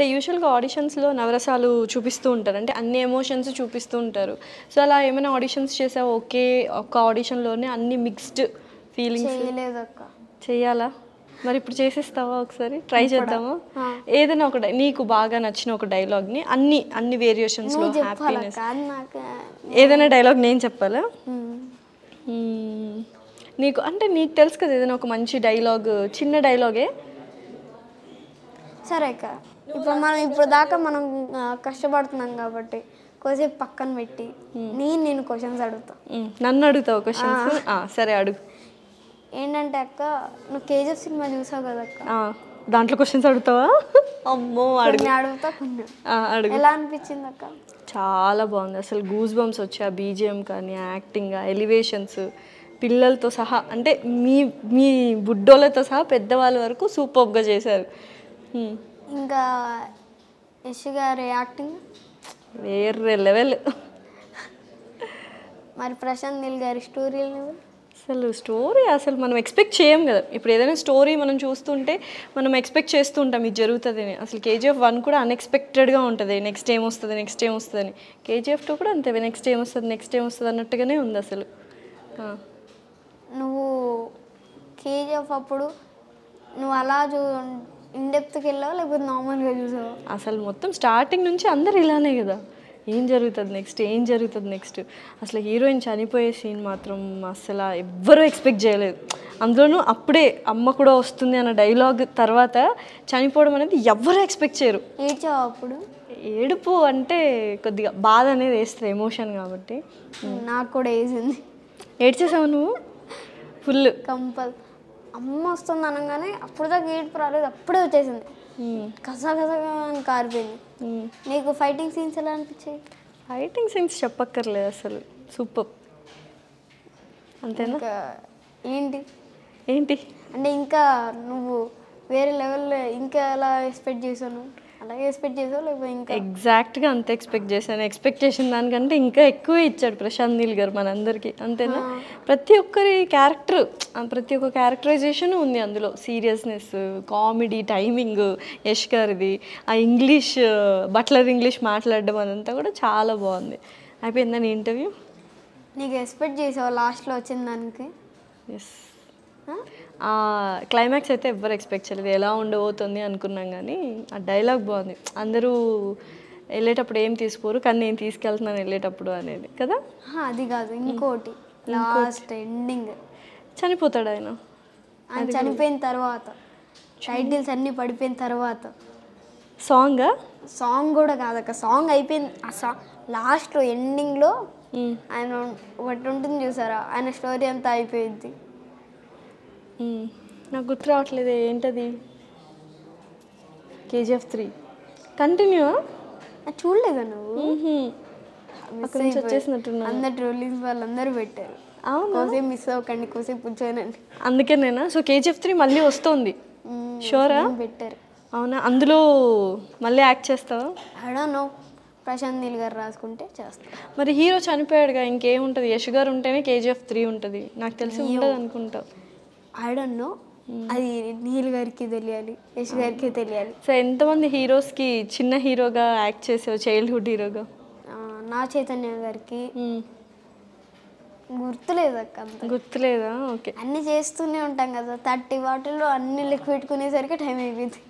అంటే యూజువల్గా ఆడిషన్స్లో నవరసాలు చూపిస్తూ ఉంటారు అంటే అన్ని ఎమోషన్స్ చూపిస్తూ ఉంటారు సో అలా ఏమైనా ఆడిషన్స్ చేసావు ఒకే ఒక్క ఆడిషన్లోనే అన్ని మిక్స్డ్ ఫీలింగ్స్ చేయాలా మరి ఇప్పుడు చేసేస్తావా ఒకసారి ట్రై చేద్దామా ఏదైనా ఒక నీకు బాగా నచ్చిన ఒక డైలాగ్ని అన్ని అన్ని వేరియేషన్స్లో హ్యాపీనెస్ ఏదైనా డైలాగ్ నేను చెప్పాలా నీకు అంటే నీకు తెలుసు కదా ఏదైనా ఒక మంచి డైలాగ్ చిన్న డైలాగే సరే అక్క ఇప్పుడు మనం ఇప్పుడు దాకా మనం కష్టపడుతున్నాం కాబట్టి కొద్దిసేపు పక్కన పెట్టి నేను నేను క్వశ్చన్స్ అడుగుతా నన్ను అడుగుతావు క్వశ్చన్స్ సరే అడుగు ఏంటంటే అక్క నువ్వు కేజీఎఫ్ సినిమా చూసావు కదా అక్క దాంట్లో క్వశ్చన్స్ అడుగుతావా అమ్మో అడుగుతా ఎలా అనిపించింది అక్క చాలా బాగుంది అసలు గూస్ బంప్స్ వచ్చా బీజిఎం కానీ యాక్టింగ్ ఎలివేషన్స్ పిల్లలతో సహా అంటే మీ మీ బుడ్డోళ్ళతో సహా పెద్దవాళ్ళ వరకు సూపర్గా చేశారు ఇంకా యష్ గారి యాక్టింగ్ వేరే లెవెల్ మరి ప్రశాంత్ నీల్ గారి స్టోరీలు అసలు స్టోరీ అసలు మనం ఎక్స్పెక్ట్ చేయం కదా ఇప్పుడు ఏదైనా స్టోరీ మనం చూస్తుంటే మనం ఎక్స్పెక్ట్ చేస్తూ ఉంటాం ఇది జరుగుతుందని అసలు కేజీఎఫ్ వన్ కూడా అన్ఎక్స్పెక్టెడ్గా ఉంటుంది నెక్స్ట్ ఏం వస్తుంది నెక్స్ట్ ఏం వస్తుందని కేజీఎఫ్ టూ కూడా అంతే నెక్స్ట్ ఏం వస్తుంది నెక్స్ట్ ఏం వస్తుంది అన్నట్టుగానే ఉంది అసలు నువ్వు కేజీఎఫ్ అప్పుడు నువ్వు అలా చూ ఇన్డెప్త్కి వెళ్ళావా లేకపోతే నార్మల్గా చూసావా అసలు మొత్తం స్టార్టింగ్ నుంచి అందరు ఇలానే కదా ఏం జరుగుతుంది నెక్స్ట్ ఏం జరుగుతుంది నెక్స్ట్ అసలు హీరోయిన్ చనిపోయే సీన్ మాత్రం అసలు ఎవ్వరూ ఎక్స్పెక్ట్ చేయలేదు అందులోనూ అప్పుడే అమ్మ కూడా వస్తుంది అన్న డైలాగ్ తర్వాత చనిపోవడం అనేది ఎవ్వరూ ఎక్స్పెక్ట్ చేయరు ఏడ్చావు అప్పుడు ఏడుపు అంటే కొద్దిగా బాధ అనేది వేస్తుంది ఎమోషన్ కాబట్టి నాకు కూడా వేసింది ఏడ్చేసావు నువ్వు ఫుల్ కంపల్ అమ్మ వస్తుంది అనగానే అప్పుడు దాకా ఏడుపు రాలేదు అప్పుడే వచ్చేసింది కసగసగా అని కారిపోయింది నీకు ఫైటింగ్ సీన్స్ ఎలా అనిపించాయి ఫైటింగ్ సీన్స్ చెప్పక్కర్లేదు అసలు సూపర్ అంతేనా ఏంటి ఏంటి అంటే ఇంకా నువ్వు వేరే లెవెల్లో ఇంకా ఎలా ఎక్స్పెక్ట్ చేశాను అలాగే ఎక్స్పెక్ట్ చేసావు లేకపోతే ఇంకా ఎగ్జాక్ట్గా అంత ఎక్స్పెక్ట్ చేశాను ఎక్స్పెక్టేషన్ దానికంటే ఇంకా ఎక్కువ ఇచ్చాడు ప్రశాంత్ నీల్ గారు మనందరికీ అంతేనా ప్రతి ఒక్కరి క్యారెక్టర్ ప్రతి ఒక్క క్యారెక్టరైజేషన్ ఉంది అందులో సీరియస్నెస్ కామెడీ టైమింగ్ యష్ గారిది ఆ ఇంగ్లీష్ బట్లర్ ఇంగ్లీష్ మాట్లాడడం అదంతా కూడా చాలా బాగుంది అయిపోయిందా నీ ఇంటర్వ్యూ నీకు ఎక్స్పెక్ట్ చేసావు లాస్ట్లో వచ్చిన దానికి ఎస్ క్లైమాక్స్ అయితే ఎవ్వరు ఎక్స్పెక్ట్ చేయలేదు ఎలా ఉండబోతుంది అనుకున్నాం కానీ ఆ డైలాగ్ బాగుంది అందరూ వెళ్ళేటప్పుడు ఏం తీసుకోరు కానీ నేను తీసుకెళ్తున్నాను వెళ్ళేటప్పుడు అనేది కదా అది కాదు ఇంకోటి లాస్ట్ ఎండింగ్ చనిపోతాడు ఆయన ఆయన చనిపోయిన తర్వాత టైటిల్స్ అన్నీ పడిపోయిన తర్వాత సాంగ్ సాంగ్ కూడా కాదు సాంగ్ అయిపోయింది ఆ సాంగ్ లాస్ట్లో ఎండింగ్లో ఆయన ఒకటి ఉంటుంది చూసారా ఆయన స్టోరీ అంతా అయిపోయింది నాకు గుర్తు రావట్లేదు ఏంటది కేజీఎఫ్ త్రీ కంటిన్యూ చూడలేదా నువ్వు వచ్చేసినట్టున్నా అందరు వాళ్ళందరూ పెట్టారు అవును కోసేపు మిస్ అవ్వకండి కోసేపు కూర్చోనండి అందుకే నేనా సో కేజీఎఫ్ త్రీ మళ్ళీ వస్తుంది షోరా పెట్టారు అవునా అందులో మళ్ళీ యాక్ట్ చేస్తావా నో ప్రశాంత్ నీల్ గారు రాసుకుంటే చేస్తాను మరి హీరో చనిపోయాడుగా ఇంకేముంటుంది యశ్ గారు ఉంటేనే కేజీఎఫ్ త్రీ ఉంటుంది నాకు తెలిసి ఉండదు అనుకుంటావు ఐ డోంట్ నో అది నీల్ గారికి తెలియాలి యశ్ గారికి తెలియాలి సో ఎంతమంది హీరోస్కి చిన్న హీరోగా యాక్ట్ చేసావు చైల్డ్హుడ్ హీరోగా నా చైతన్య గారికి hmm. గుర్తులేదు అక్క గుర్తులేదా ఓకే అన్నీ చేస్తూనే ఉంటాం కదా థర్టీ వాటిల్లో అన్ని లిక్విడ్ కొనేసరికి టైం అయిపోయింది